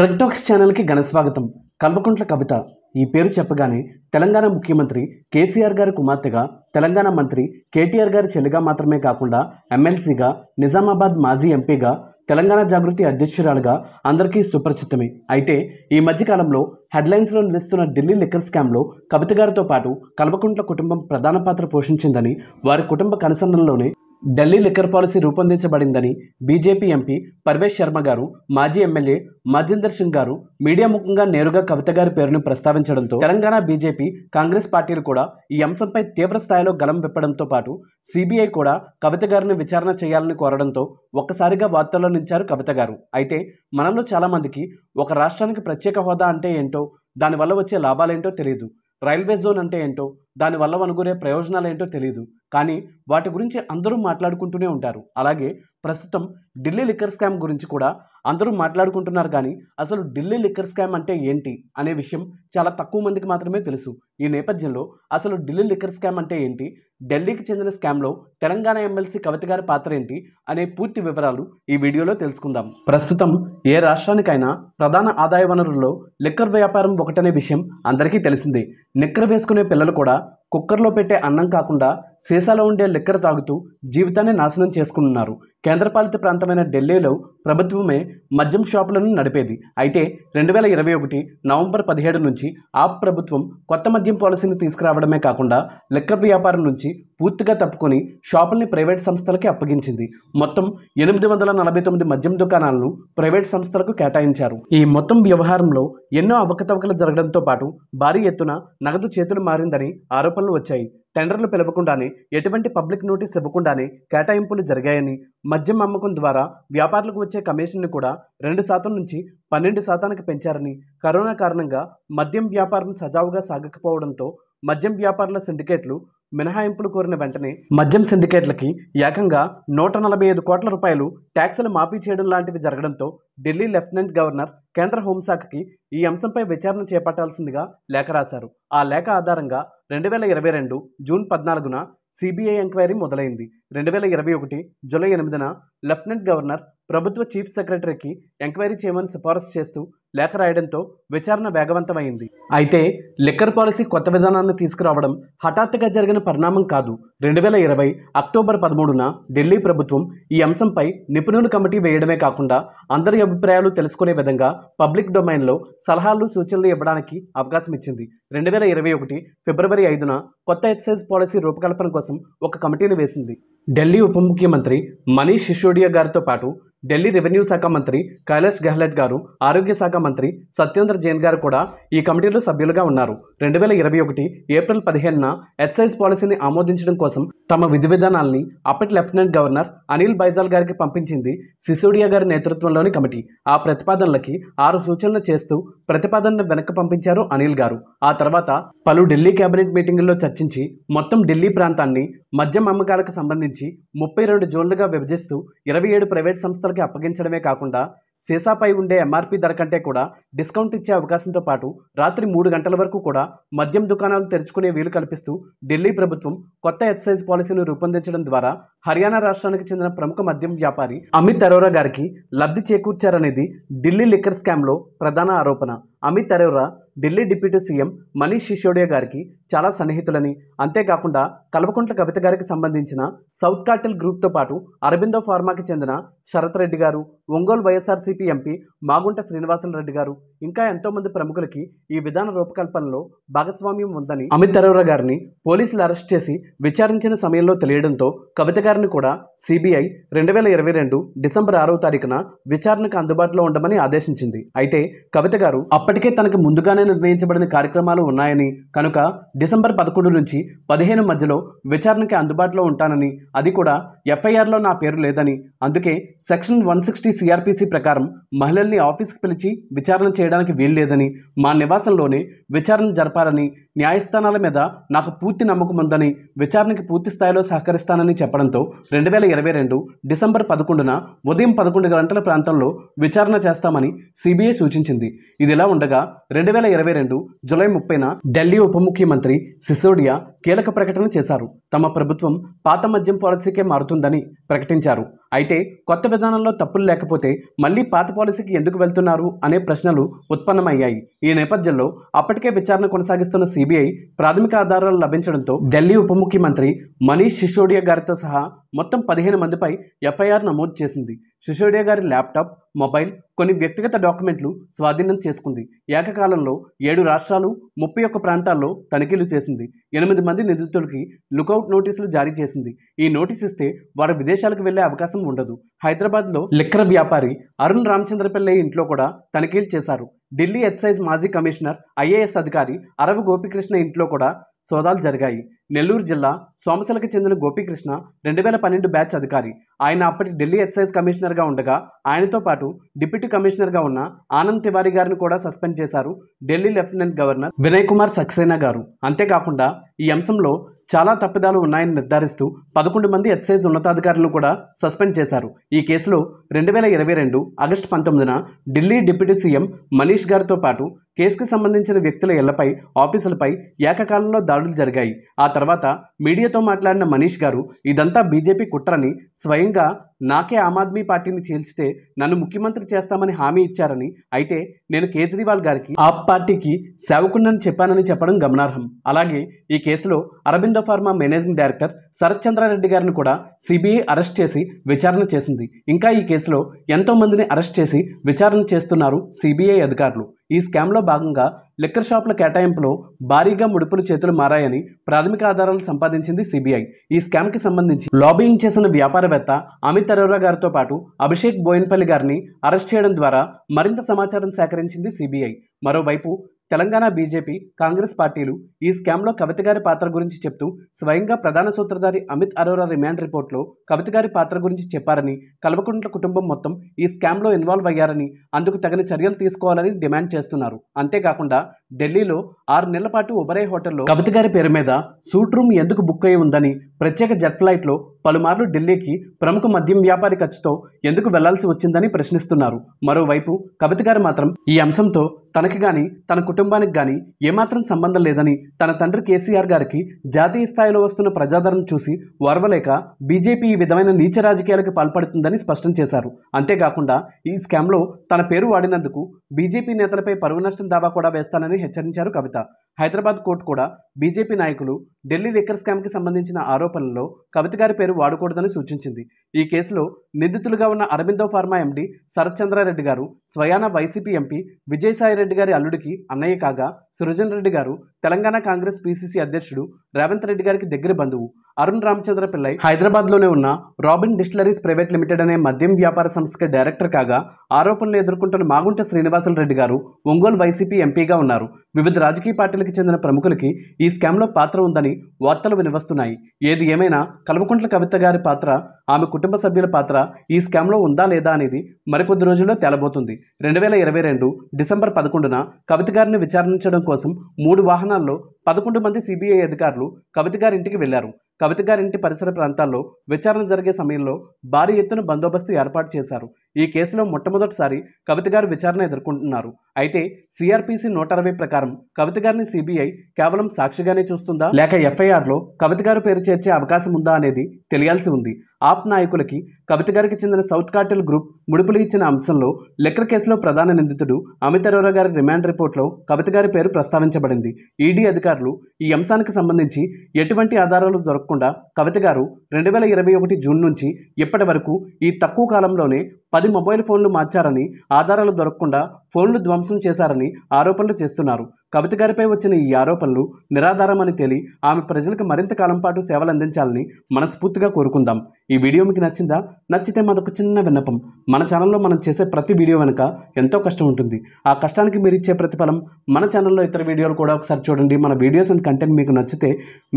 ప్రగ్టాక్స్ ఛానల్కి ఘనస్వాగతం కల్వకుంట్ల కవిత ఈ పేరు చెప్పగానే తెలంగాణ ముఖ్యమంత్రి కేసీఆర్ గారి కుమార్తెగా తెలంగాణ మంత్రి కేటీఆర్ గారి చెల్లిగా మాత్రమే కాకుండా ఎమ్మెల్సీగా నిజామాబాద్ మాజీ ఎంపీగా తెలంగాణ జాగృతి అధ్యక్షురాలుగా అందరికీ సుపరిచితమే అయితే ఈ మధ్యకాలంలో హెడ్లైన్స్లో నిలుస్తున్న ఢిల్లీ లిక్కర్ స్కామ్లో కవిత గారితో పాటు కల్వకుంట్ల కుటుంబం ప్రధాన పాత్ర పోషించిందని వారి కుటుంబ కనుసన్నల్లోనే ఢిల్లీ లిక్కర్ పాలసీ రూపొందించబడిందని బీజేపీ ఎంపీ పర్వేష్ శర్మ గారు మాజీ ఎమ్మెల్యే మజేందర్ సింగ్ గారు మీడియా ముఖంగా నేరుగా కవిత గారి పేరును ప్రస్తావించడంతో తెలంగాణ బీజేపీ కాంగ్రెస్ పార్టీలు కూడా ఈ అంశంపై తీవ్ర స్థాయిలో గలం విప్పడంతో పాటు సిబిఐ కూడా కవిత గారిని విచారణ చేయాలని కోరడంతో ఒక్కసారిగా వార్తల్లో నిలిచారు కవిత గారు అయితే మనలో చాలామందికి ఒక రాష్ట్రానికి ప్రత్యేక హోదా అంటే ఏంటో దానివల్ల వచ్చే లాభాలేంటో తెలియదు రైల్వే జోన్ అంటే ఏంటో దానివల్ల ప్రయోజనాలు ప్రయోజనాలేంటో తెలియదు కానీ వాటి గురించి అందరూ మాట్లాడుకుంటూనే ఉంటారు అలాగే ప్రస్తుతం ఢిల్లీ లిక్కర్ స్కామ్ గురించి కూడా అందరూ మాట్లాడుకుంటున్నారు కానీ అసలు ఢిల్లీ లిక్కర్ స్కామ్ అంటే ఏంటి అనే విషయం చాలా తక్కువ మందికి మాత్రమే తెలుసు ఈ నేపథ్యంలో అసలు ఢిల్లీ లిక్కర్ స్కామ్ అంటే ఏంటి ఢిల్లీకి చెందిన స్కామ్లో తెలంగాణ ఎమ్మెల్సీ కవిత గారి పాత్ర ఏంటి అనే పూర్తి వివరాలు ఈ వీడియోలో తెలుసుకుందాం ప్రస్తుతం ఏ రాష్ట్రానికైనా ప్రధాన ఆదాయ వనరుల్లో లిక్కర్ వ్యాపారం ఒకటనే విషయం అందరికీ తెలిసిందే నిక్కర్ వేసుకునే పిల్లలు కూడా కుక్కర్లో పెట్టే అన్నం కాకుండా సీసాలో ఉండే లిక్కర్ తాగుతూ జీవితాన్ని నాశనం చేసుకున్నారు కేంద్రపాలిత ప్రాంతమైన ఢిల్లీలో ప్రభుత్వమే మద్యం షాపులను నడిపేది అయితే రెండు వేల ఇరవై ఒకటి నవంబర్ పదిహేడు నుంచి ఆ ప్రభుత్వం కొత్త మద్యం పాలసీని తీసుకురావడమే కాకుండా లిక్కర్ వ్యాపారం నుంచి పూర్తిగా తప్పుకొని షాపుల్ని ప్రైవేట్ సంస్థలకి అప్పగించింది మొత్తం ఎనిమిది వందల నలభై తొమ్మిది మద్యం దుకాణాలను ప్రైవేట్ సంస్థలకు కేటాయించారు ఈ మొత్తం వ్యవహారంలో ఎన్నో అవకతవకలు జరగడంతో పాటు భారీ ఎత్తున నగదు చేతులు మారిందని ఆరోపణలు వచ్చాయి టెండర్లు పిలవకుండానే ఎటువంటి పబ్లిక్ నోటీస్ ఇవ్వకుండానే కేటాయింపులు జరిగాయని మద్యం అమ్మకం ద్వారా వ్యాపారులకు వచ్చే కమిషన్ను కూడా రెండు శాతం నుంచి పన్నెండు శాతానికి పెంచారని కరోనా కారణంగా మద్యం వ్యాపారం సజావుగా సాగకపోవడంతో మద్యం వ్యాపారుల సిండికేట్లు మినహాయింపులు కోరిన వెంటనే మద్యం సిండికేట్లకి ఏకంగా నూట నలభై ఐదు కోట్ల రూపాయలు ట్యాక్సులు మాఫీ చేయడం లాంటివి జరగడంతో ఢిల్లీ లెఫ్టినెంట్ గవర్నర్ కేంద్ర హోంశాఖకి ఈ అంశంపై విచారణ చేపట్టాల్సిందిగా లేఖ రాశారు ఆ లేఖ ఆధారంగా రెండు వేల ఇరవై రెండు జూన్ పద్నాలుగున సిబిఐ ఎంక్వైరీ మొదలైంది రెండు వేల ఇరవై ఒకటి జూలై ఎనిమిదిన లెఫ్టినెంట్ గవర్నర్ ప్రభుత్వ చీఫ్ సెక్రటరీకి ఎంక్వైరీ చేయమని సిఫారసు చేస్తూ లేఖ రాయడంతో విచారణ వేగవంతమైంది అయితే లిక్కర్ పాలసీ కొత్త విధానాన్ని తీసుకురావడం హఠాత్తుగా జరిగిన పరిణామం కాదు రెండు వేల ఇరవై అక్టోబర్ పదమూడున ఢిల్లీ ప్రభుత్వం ఈ అంశంపై నిపుణుల కమిటీ వేయడమే కాకుండా అందరి అభిప్రాయాలు తెలుసుకునే విధంగా పబ్లిక్ డొమైన్లో సలహాలు సూచనలు ఇవ్వడానికి అవకాశం ఇచ్చింది రెండు వేల ఇరవై ఒకటి ఫిబ్రవరి ఐదున కొత్త ఎక్సైజ్ పాలసీ రూపకల్పన కోసం ఒక కమిటీని వేసింది ఢిల్లీ ఉప ముఖ్యమంత్రి మనీష్ సిసోడియా గారితో పాటు ఢిల్లీ రెవెన్యూ శాఖ మంత్రి కైలాష్ గెహ్లట్ గారు ఆరోగ్య శాఖ మంత్రి సత్యేంద్ర జైన్ గారు కూడా ఈ కమిటీలో సభ్యులుగా ఉన్నారు రెండు వేల ఇరవై ఒకటి ఏప్రిల్ పదిహేనున ఎక్సైజ్ పాలసీని ఆమోదించడం కోసం తమ విధి విధానాల్ని అప్పటి లెఫ్టినెంట్ గవర్నర్ అనిల్ బైజాల్ గారికి పంపించింది సిసోడియా గారి నేతృత్వంలోని కమిటీ ఆ ప్రతిపాదనలకి ఆరు సూచనలు చేస్తూ ప్రతిపాదనను వెనక్కి పంపించారు అనిల్ గారు ఆ తర్వాత పలు ఢిల్లీ కేబినెట్ మీటింగుల్లో చర్చించి మొత్తం ఢిల్లీ ప్రాంతాన్ని మద్యం అమ్మకాలకు సంబంధించి ముప్పై రెండు జోన్లుగా విభజిస్తూ ఇరవై ఏడు ప్రైవేట్ సంస్థలు ఇన్వెస్టర్కి అప్పగించడమే కాకుండా సీసాపై ఉండే ఎంఆర్పీ ధర కంటే కూడా డిస్కౌంట్ ఇచ్చే అవకాశంతో పాటు రాత్రి మూడు గంటల వరకు కూడా మద్యం దుకాణాలు తెరుచుకునే వీలు కల్పిస్తూ ఢిల్లీ ప్రభుత్వం కొత్త ఎక్సైజ్ పాలసీని రూపొందించడం ద్వారా హర్యానా రాష్ట్రానికి చెందిన ప్రముఖ మద్యం వ్యాపారి అమిత్ అరోరా గారికి లబ్ధి చేకూర్చారనేది ఢిల్లీ లిక్కర్ స్కామ్లో ప్రధాన ఆరోపణ అమిత్ అరోరా ఢిల్లీ డిప్యూటీ సీఎం మనీష్ సిసోడియా గారికి చాలా సన్నిహితులని అంతేకాకుండా కల్వకుంట్ల కవిత గారికి సంబంధించిన సౌత్ కాటిల్ గ్రూప్తో పాటు అరబిందో ఫార్మాకి చెందిన శరత్ రెడ్డి గారు ఒంగోలు వైఎస్ఆర్సీపీ ఎంపీ మాగుంట శ్రీనివాసులు రెడ్డి గారు ఇంకా ఎంతోమంది ప్రముఖులకి ఈ విధాన రూపకల్పనలో భాగస్వామ్యం ఉందని అమిత్ అరోరా గారిని పోలీసులు అరెస్ట్ చేసి విచారించిన సమయంలో తెలియడంతో కవిత గారిని కూడా సిబిఐ రెండు వేల ఇరవై రెండు డిసెంబర్ ఆరో తారీఖున విచారణకు అందుబాటులో ఉండమని ఆదేశించింది అయితే కవిత గారు అప్పటికే తనకు ముందుగానే నిర్ణయించబడిన కార్యక్రమాలు ఉన్నాయని కనుక డిసెంబర్ పదకొండు నుంచి పదిహేను మధ్యలో విచారణకి అందుబాటులో ఉంటానని అది కూడా ఎఫ్ఐఆర్లో నా పేరు లేదని అందుకే సెక్షన్ వన్ సిక్స్టీ సిఆర్పిసి ప్రకారం మహిళల్ని ఆఫీస్కి పిలిచి విచారణ చేయడానికి వీల్లేదని మా నివాసంలోనే విచారణ జరపాలని న్యాయస్థానాల మీద నాకు పూర్తి నమ్మకం ఉందని విచారణకి పూర్తి స్థాయిలో సహకరిస్తానని చెప్పడంతో రెండు వేల ఇరవై రెండు డిసెంబర్ పదకొండున ఉదయం పదకొండు గంటల ప్రాంతంలో విచారణ చేస్తామని సిబిఐ సూచించింది ఇదిలా ఉండగా రెండు వేల ఇరవై రెండు జులై ముప్పైన ఢిల్లీ ఉప ముఖ్యమంత్రి సిసోడియా కీలక ప్రకటన చేశారు తమ ప్రభుత్వం పాత మద్యం పాలసీకే మారుతుందని ప్రకటించారు అయితే కొత్త విధానంలో తప్పులు లేకపోతే మళ్లీ పాత పాలసీకి ఎందుకు వెళ్తున్నారు అనే ప్రశ్నలు ఉత్పన్నమయ్యాయి ఈ నేపథ్యంలో అప్పటికే విచారణ కొనసాగిస్తున్న సిబిఐ ప్రాథమిక ఆధారాలు లభించడంతో ఢిల్లీ ఉప ముఖ్యమంత్రి మనీష్ సిసోడియా గారితో సహా మొత్తం పదిహేను మందిపై ఎఫ్ఐఆర్ నమోదు చేసింది సిసోడియా గారి ల్యాప్టాప్ మొబైల్ కొన్ని వ్యక్తిగత డాక్యుమెంట్లు స్వాధీనం చేసుకుంది ఏకకాలంలో ఏడు రాష్ట్రాలు ముప్పై ఒక్క ప్రాంతాల్లో తనిఖీలు చేసింది ఎనిమిది మంది నిందితులకి లుకౌట్ నోటీసులు జారీ చేసింది ఈ నోటీస్ ఇస్తే వారు విదేశాలకు వెళ్లే అవకాశం ఉండదు హైదరాబాద్లో లిక్కర్ వ్యాపారి అరుణ్ రామచంద్రపల్లె ఇంట్లో కూడా తనిఖీలు చేశారు ఢిల్లీ ఎక్సైజ్ మాజీ కమిషనర్ ఐఏఎస్ అధికారి అరవ గోపికృష్ణ ఇంట్లో కూడా సోదాలు జరిగాయి నెల్లూరు జిల్లా సోమశలకు చెందిన గోపీకృష్ణ రెండు వేల పన్నెండు బ్యాచ్ అధికారి ఆయన అప్పటి ఢిల్లీ ఎక్సైజ్ కమిషనర్గా ఉండగా ఆయనతో పాటు డిప్యూటీ కమిషనర్గా ఉన్న ఆనంద్ తివారీ గారిని కూడా సస్పెండ్ చేశారు ఢిల్లీ లెఫ్టినెంట్ గవర్నర్ వినయ్ కుమార్ సక్సేనా గారు అంతేకాకుండా ఈ అంశంలో చాలా తప్పిదాలు ఉన్నాయని నిర్ధారిస్తూ పదకొండు మంది ఎక్సైజ్ ఉన్నతాధికారులను కూడా సస్పెండ్ చేశారు ఈ కేసులో రెండు వేల ఇరవై రెండు ఆగస్టు పంతొమ్మిదిన ఢిల్లీ డిప్యూటీ సీఎం మనీష్ గారితో పాటు కేసుకు సంబంధించిన వ్యక్తుల ఇళ్లపై ఆఫీసులపై ఏకకాలంలో దాడులు జరిగాయి ఆ తర్వాత మీడియాతో మాట్లాడిన మనీష్ గారు ఇదంతా బీజేపీ కుట్రని స్వయంగా నాకే ఆమ్ ఆద్మీ పార్టీని చేల్చితే నన్ను ముఖ్యమంత్రి చేస్తామని హామీ ఇచ్చారని అయితే నేను కేజ్రీవాల్ గారికి ఆప్ పార్టీకి సేవకుండని చెప్పానని చెప్పడం గమనార్హం అలాగే ఈ కేసులో Aurobindo pharma managing director Sarath Chandra Reddy గారిని కూడా సిబిఐ అరెస్ట్ చేసి విచారణ చేసింది ఇంకా ఈ కేసులో ఎంతోమందిని అరెస్ట్ చేసి విచారణ చేస్తున్నారు సిబిఐ అధికారులు ఈ స్కామ్లో భాగంగా లిక్కర్ షాపుల కేటాయింపులో భారీగా ముడుపులు చేతులు మారాయని ప్రాథమిక ఆధారాలు సంపాదించింది సిబిఐ ఈ స్కామ్కి సంబంధించి లాబింగ్ చేసిన వ్యాపారవేత్త అమిత్ అమిత్ అరోరా గారితో పాటు అభిషేక్ బోయన్పల్లి గారిని అరెస్ట్ చేయడం ద్వారా మరింత సమాచారం సేకరించింది సిబిఐ మరోవైపు తెలంగాణ బీజేపీ కాంగ్రెస్ పార్టీలు ఈ స్కామ్లో కవిత గారి పాత్ర గురించి చెప్తూ స్వయంగా ప్రధాన సూత్రధారి అమిత్ అరోరా రిమాండ్ రిపోర్ట్లో కవిత గారి పాత్ర గురించి చెప్పారని కల్వకుంట్ల కుటుంబం మొత్తం ఈ స్కామ్లో ఇన్వాల్వ్ అయ్యారని అందుకు తగిన చర్యలు తీసుకోవాలని డిమాండ్ చేస్తున్నారు అంతేకాకుండా ఢిల్లీలో ఆరు నెలల పాటు ఉబరే హోటల్లో కవిత గారి పేరు మీద సూట్ రూమ్ ఎందుకు బుక్ అయి ఉందని ప్రత్యేక జెట్ ఫ్లైట్లో పలుమార్లు ఢిల్లీకి ప్రముఖ మద్యం వ్యాపారి ఖర్చుతో ఎందుకు వెళ్లాల్సి వచ్చిందని ప్రశ్నిస్తున్నారు మరోవైపు కవిత గారు మాత్రం ఈ అంశంతో తనకి గాని తన కుటుంబానికి గాని ఏమాత్రం సంబంధం లేదని తన తండ్రి కేసీఆర్ గారికి జాతీయ స్థాయిలో వస్తున్న ప్రజాదరణ చూసి వరవలేక బీజేపీ ఈ విధమైన నీచ రాజకీయాలకు పాల్పడుతుందని స్పష్టం చేశారు అంతేకాకుండా ఈ స్కామ్లో తన పేరు వాడినందుకు బీజేపీ నేతలపై పరువు నష్టం దావా కూడా వేస్తానని హెచ్చరించారు కవిత హైదరాబాద్ కోర్టు కూడా బీజేపీ నాయకులు ఢిల్లీ లిక్కర్ స్కామ్కి సంబంధించిన ఆరోపణల్లో కవిత గారి పేరు వాడకూడదని సూచించింది ఈ కేసులో నిందితులుగా ఉన్న అరబిందో ఫార్మా ఎండీ శరత్చంద్రారెడ్డి గారు స్వయాన వైసీపీ ఎంపీ విజయసాయిరెడ్డి గారి అల్లుడికి అన్నయ్య కాగా సృజన్ రెడ్డి గారు తెలంగాణ కాంగ్రెస్ పీసీసీ అధ్యక్షుడు రేవంత్ రెడ్డి గారికి దగ్గర బంధువు అరుణ్ రామచంద్ర పిల్లై హైదరాబాద్లోనే ఉన్న రాబిన్ డిస్టిలరీస్ ప్రైవేట్ లిమిటెడ్ అనే మద్యం వ్యాపార సంస్థకి డైరెక్టర్ కాగా ఆరోపణలు ఎదుర్కొంటున్న మాగుంట శ్రీనివాసులు రెడ్డి గారు ఒంగోలు వైసీపీ ఎంపీగా ఉన్నారు వివిధ రాజకీయ పార్టీలకు చెందిన ప్రముఖులకి ఈ స్కామ్లో పాత్ర ఉందని వార్తలు వినివస్తున్నాయి ఏది ఏమైనా కల్వకుంట్ల కవిత గారి పాత్ర ఆమె కుటుంబ సభ్యుల పాత్ర ఈ స్కామ్లో ఉందా లేదా అనేది మరికొద్ది రోజుల్లో తేలబోతుంది రెండు వేల ఇరవై రెండు డిసెంబర్ పదకొండున కవిత గారిని విచారించడం కోసం మూడు వాహనాల్లో పదకొండు మంది సిబిఐ అధికారులు కవిత గారింటికి వెళ్లారు కవిత గారింటి పరిసర ప్రాంతాల్లో విచారణ జరిగే సమయంలో భారీ ఎత్తున బందోబస్తు ఏర్పాటు చేశారు ఈ కేసులో మొట్టమొదటిసారి కవిత గారు విచారణ ఎదుర్కొంటున్నారు అయితే సిఆర్పిసి నూట అరవై ప్రకారం కవిత గారిని సిబిఐ కేవలం సాక్షిగానే చూస్తుందా లేక ఎఫ్ఐఆర్లో కవిత గారు పేరు చేర్చే అవకాశం ఉందా అనేది తెలియాల్సి ఉంది ఆప్ నాయకులకి కవిత గారికి చెందిన సౌత్ కార్టెల్ గ్రూప్ ముడుపులు ఇచ్చిన అంశంలో లెక్కర్ కేసులో ప్రధాన నిందితుడు అమిత్ అరోరా గారి రిమాండ్ రిపోర్ట్లో కవిత గారి పేరు ప్రస్తావించబడింది ఈడీ అధికారులు ఈ అంశానికి సంబంధించి ఎటువంటి ఆధారాలు దొరకకుండా కవిత గారు రెండు వేల ఇరవై ఒకటి జూన్ నుంచి ఇప్పటి వరకు ఈ తక్కువ కాలంలోనే పది మొబైల్ ఫోన్లు మార్చారని ఆధారాలు దొరకకుండా ఫోన్లు ధ్వంసం చేశారని ఆరోపణలు చేస్తున్నారు కవిత గారిపై వచ్చిన ఈ ఆరోపణలు నిరాధారమని తేలి ఆమె ప్రజలకు మరింత కాలం పాటు సేవలు అందించాలని మనస్ఫూర్తిగా కోరుకుందాం ఈ వీడియో మీకు నచ్చిందా నచ్చితే మనకు చిన్న విన్నపం మన ఛానల్లో మనం చేసే ప్రతి వీడియో వెనుక ఎంతో కష్టం ఉంటుంది ఆ కష్టానికి మీరు ఇచ్చే ప్రతిఫలం మన ఛానల్లో ఇతర వీడియోలు కూడా ఒకసారి చూడండి మన వీడియోస్ అండ్ కంటెంట్ మీకు నచ్చితే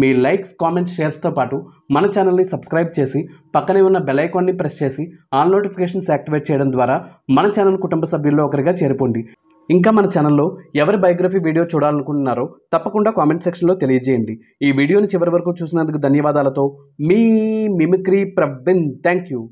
మీ లైక్స్ కామెంట్స్ షేర్స్తో పాటు మన ఛానల్ని సబ్స్క్రైబ్ చేసి పక్కనే ఉన్న బెల్ ఐకాన్ని ప్రెస్ చేసి ఆల్ నోటిఫికేషన్స్ యాక్టివేట్ చేయడం ద్వారా మన ఛానల్ కుటుంబ సభ్యుల్లో ఒకరిగా చేరుకోండి ఇంకా మన ఛానల్లో ఎవరి బయోగ్రఫీ వీడియో చూడాలనుకుంటున్నారో తప్పకుండా కామెంట్ సెక్షన్లో తెలియజేయండి ఈ వీడియోని చివరి వరకు చూసినందుకు ధన్యవాదాలతో మీ మిమిక్రీ ప్రవీణ్ థ్యాంక్ యూ